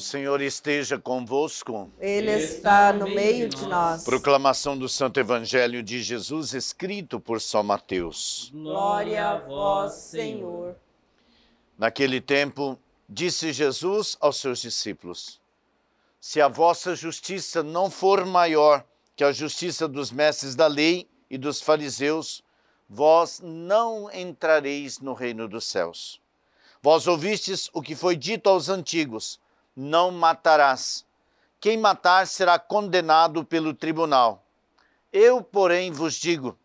O Senhor esteja convosco. Ele está no meio de nós. Proclamação do Santo Evangelho de Jesus, escrito por São Mateus. Glória a vós, Senhor. Naquele tempo, disse Jesus aos seus discípulos: Se a vossa justiça não for maior que a justiça dos mestres da lei e dos fariseus, vós não entrareis no reino dos céus. Vós ouvistes o que foi dito aos antigos não matarás. Quem matar será condenado pelo tribunal. Eu, porém, vos digo: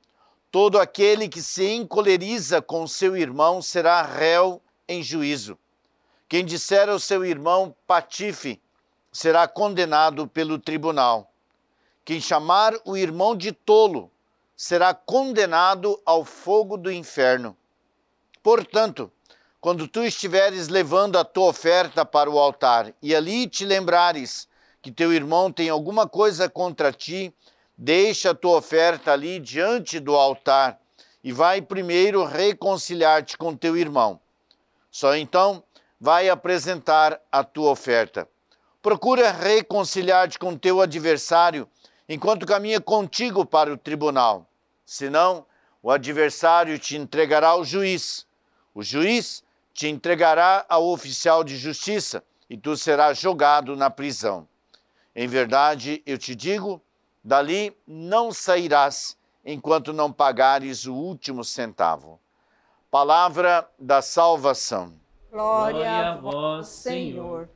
todo aquele que se encoleriza com seu irmão será réu em juízo. Quem disser ao seu irmão patife será condenado pelo tribunal. Quem chamar o irmão de tolo será condenado ao fogo do inferno. Portanto, quando tu estiveres levando a tua oferta para o altar e ali te lembrares que teu irmão tem alguma coisa contra ti, deixa a tua oferta ali diante do altar e vai primeiro reconciliar-te com teu irmão. Só então vai apresentar a tua oferta. Procura reconciliar-te com teu adversário enquanto caminha contigo para o tribunal. Senão, o adversário te entregará ao juiz. O juiz te entregará ao oficial de justiça e tu serás jogado na prisão. Em verdade, eu te digo, dali não sairás enquanto não pagares o último centavo. Palavra da salvação. Glória a vós, Senhor.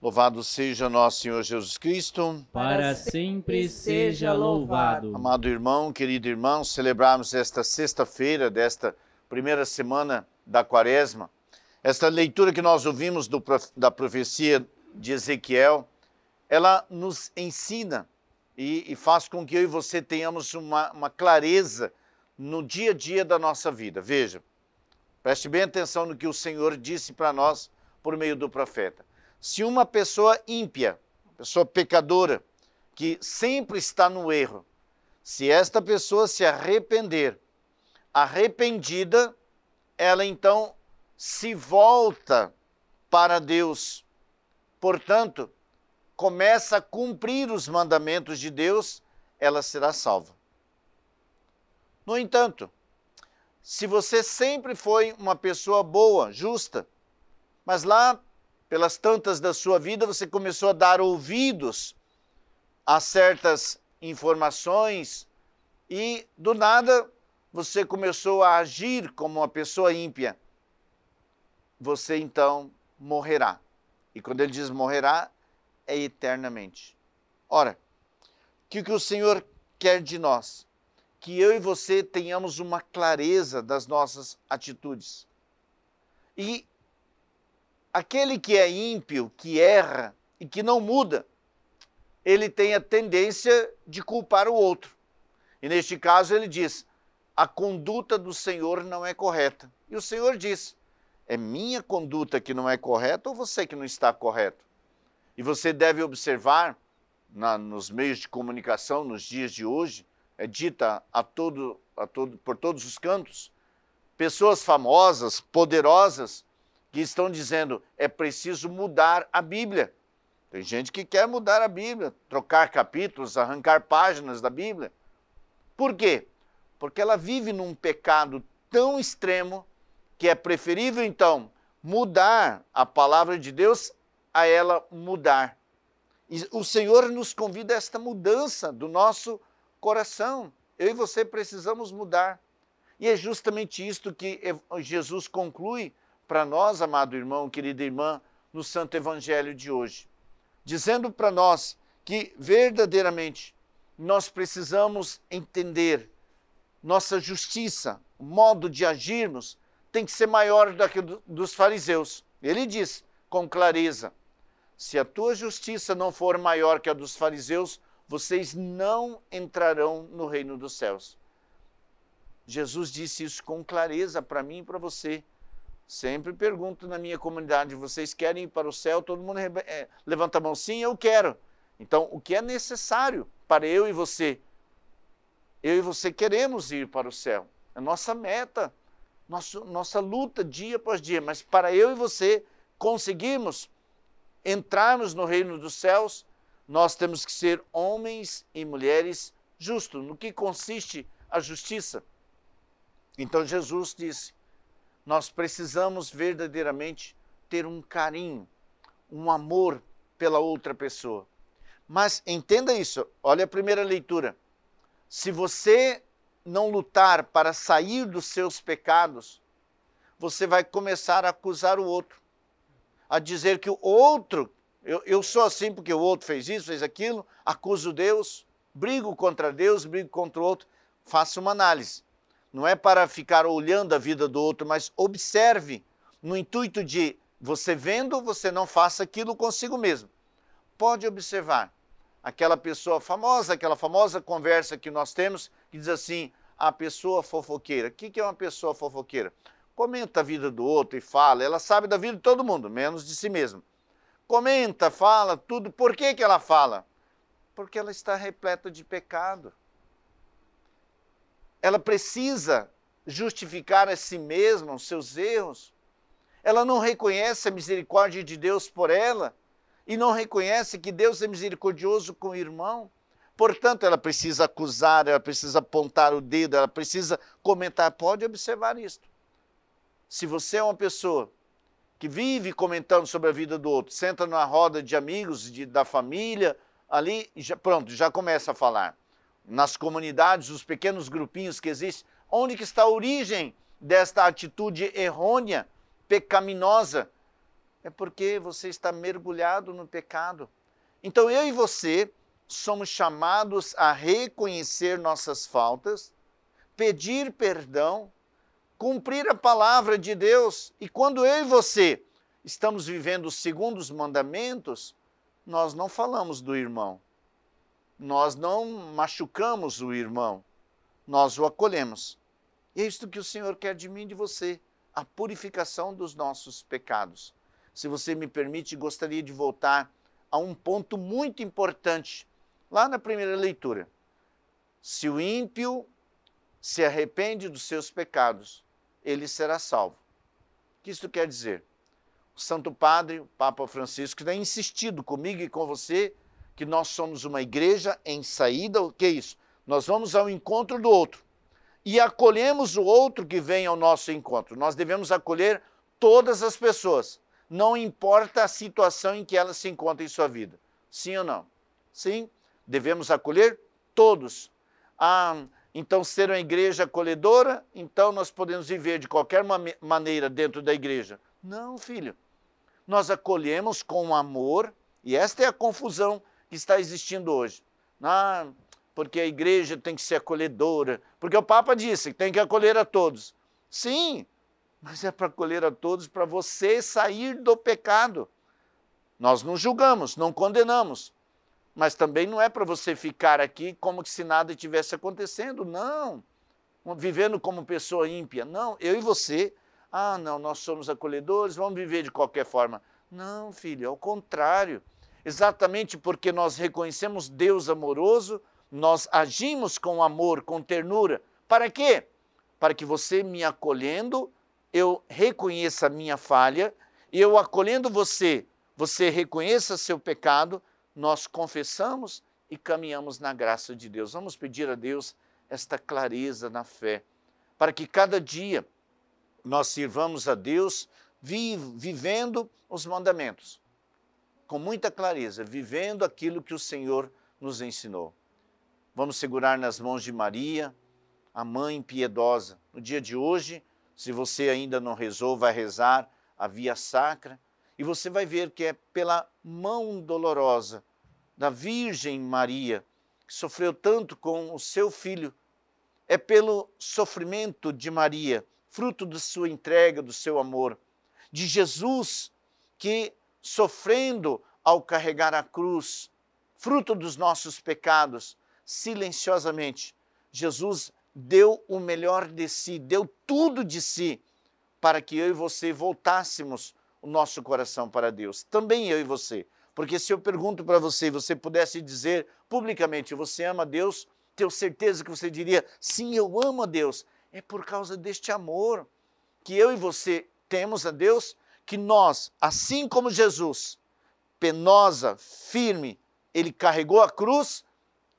Louvado seja nosso Senhor Jesus Cristo. Para sempre seja louvado. Amado irmão, querido irmão, celebramos esta sexta-feira desta primeira semana da quaresma, esta leitura que nós ouvimos do, da profecia de Ezequiel, ela nos ensina e, e, faz com que eu e você tenhamos uma, uma clareza no dia a dia da nossa vida. Veja, preste bem atenção no que o Senhor disse para nós por meio do profeta. Se uma pessoa ímpia, pessoa pecadora, que sempre está no erro, se esta pessoa se arrepender, arrependida, ela então se volta para Deus. Portanto, começa a cumprir os mandamentos de Deus, ela será salva. No entanto, se você sempre foi uma pessoa boa, justa, mas lá pelas tantas da sua vida você começou a dar ouvidos a certas informações e do nada você começou a agir como uma pessoa ímpia, você então morrerá. E quando ele diz morrerá, é eternamente. Ora, o que, que o Senhor quer de nós? Que eu e você tenhamos uma clareza das nossas atitudes. E aquele que é ímpio, que erra e que não muda, ele tem a tendência de culpar o outro. E neste caso ele diz: a conduta do Senhor não é correta. E o Senhor diz: é minha conduta que não é correta ou você que não está correto? E você deve observar na, nos meios de comunicação nos dias de hoje, é dita a todo, a todo, por todos os cantos, pessoas famosas, poderosas, que estão dizendo é preciso mudar a Bíblia. Tem gente que quer mudar a Bíblia, trocar capítulos, arrancar páginas da Bíblia. Por quê? porque ela vive num pecado tão extremo que é preferível então mudar a palavra de Deus a ela mudar. E o Senhor nos convida a esta mudança do nosso coração. Eu e você precisamos mudar. E é justamente isto que Jesus conclui para nós, amado irmão, querida irmã, no Santo Evangelho de hoje, dizendo para nós que verdadeiramente nós precisamos entender nossa justiça, o modo de agirmos, tem que ser maior do que dos fariseus. Ele diz com clareza: se a tua justiça não for maior que a dos fariseus, vocês não entrarão no reino dos céus. Jesus disse isso com clareza para mim e para você. Sempre pergunto na minha comunidade: vocês querem ir para o céu? Todo mundo eh, levanta a mão, sim, eu quero. Então, o que é necessário para eu e você? Eu e você queremos ir para o céu. É nossa meta, nosso, nossa luta dia após dia. Mas para eu e você conseguirmos entrarmos no reino dos céus, nós temos que ser homens e mulheres justos. No que consiste a justiça? Então Jesus disse: nós precisamos verdadeiramente ter um carinho, um amor pela outra pessoa. Mas entenda isso, olha a primeira leitura. Se você não lutar para sair dos seus pecados, você vai começar a acusar o outro, a dizer que o outro, eu, eu sou assim porque o outro fez isso, fez aquilo, acuso Deus, brigo contra Deus, brigo contra o outro. Faça uma análise. Não é para ficar olhando a vida do outro, mas observe no intuito de você vendo, você não faça aquilo consigo mesmo. Pode observar aquela pessoa famosa, aquela famosa conversa que nós temos, que diz assim: a pessoa fofoqueira. O que é uma pessoa fofoqueira? Comenta a vida do outro e fala, ela sabe da vida de todo mundo, menos de si mesma. Comenta, fala tudo. Por que, que ela fala? Porque ela está repleta de pecado. Ela precisa justificar a si mesma os seus erros. Ela não reconhece a misericórdia de Deus por ela e não reconhece que Deus é misericordioso com o irmão. Portanto, ela precisa acusar, ela precisa apontar o dedo, ela precisa comentar. Pode observar isto. Se você é uma pessoa que vive comentando sobre a vida do outro, senta numa roda de amigos, de, da família, ali, já, pronto, já começa a falar. Nas comunidades, os pequenos grupinhos que existem, onde que está a origem desta atitude errônea, pecaminosa, é porque você está mergulhado no pecado. Então eu e você somos chamados a reconhecer nossas faltas, pedir perdão, cumprir a palavra de Deus. E quando eu e você estamos vivendo segundo os mandamentos, nós não falamos do irmão. Nós não machucamos o irmão. Nós o acolhemos. E é isto que o Senhor quer de mim e de você, a purificação dos nossos pecados se você me permite, gostaria de voltar a um ponto muito importante lá na primeira leitura. Se o ímpio se arrepende dos seus pecados, ele será salvo. O que isso quer dizer? O Santo Padre, o Papa Francisco, tem insistido comigo e com você que nós somos uma igreja em saída, o que é isso? Nós vamos ao encontro do outro e acolhemos o outro que vem ao nosso encontro. Nós devemos acolher todas as pessoas não importa a situação em que ela se encontra em sua vida. Sim ou não? Sim, devemos acolher todos. Ah, então, ser uma igreja acolhedora, então nós podemos viver de qualquer maneira dentro da igreja. Não, filho. Nós acolhemos com amor, e esta é a confusão que está existindo hoje. Ah, porque a igreja tem que ser acolhedora, porque o Papa disse que tem que acolher a todos. Sim, mas é para colher a todos, para você sair do pecado. Nós não julgamos, não condenamos, mas também não é para você ficar aqui como se nada estivesse acontecendo, não. Vivendo como pessoa ímpia, não. Eu e você, ah, não, nós somos acolhedores, vamos viver de qualquer forma. Não, filho, ao contrário. Exatamente porque nós reconhecemos Deus amoroso, nós agimos com amor, com ternura. Para quê? Para que você, me acolhendo, eu reconheça a minha falha e eu acolhendo você, você reconheça seu pecado, nós confessamos e caminhamos na graça de Deus. Vamos pedir a Deus esta clareza na fé, para que cada dia nós sirvamos a Deus vivendo os mandamentos, com muita clareza, vivendo aquilo que o Senhor nos ensinou. Vamos segurar nas mãos de Maria, a mãe piedosa. No dia de hoje, se você ainda não rezou, vai rezar a via sacra e você vai ver que é pela mão dolorosa da Virgem Maria, que sofreu tanto com o seu filho, é pelo sofrimento de Maria, fruto da sua entrega, do seu amor, de Jesus que sofrendo ao carregar a cruz, fruto dos nossos pecados, silenciosamente, Jesus deu o melhor de si, deu tudo de si para que eu e você voltássemos o nosso coração para Deus. Também eu e você. Porque se eu pergunto para você e você pudesse dizer publicamente, você ama Deus, tenho certeza que você diria, sim, eu amo a Deus. É por causa deste amor que eu e você temos a Deus, que nós, assim como Jesus, penosa, firme, ele carregou a cruz,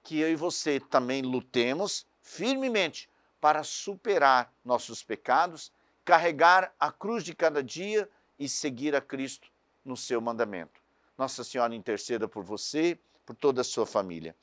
que eu e você também lutemos firmemente para superar nossos pecados, carregar a cruz de cada dia e seguir a Cristo no seu mandamento. Nossa Senhora interceda por você, por toda a sua família.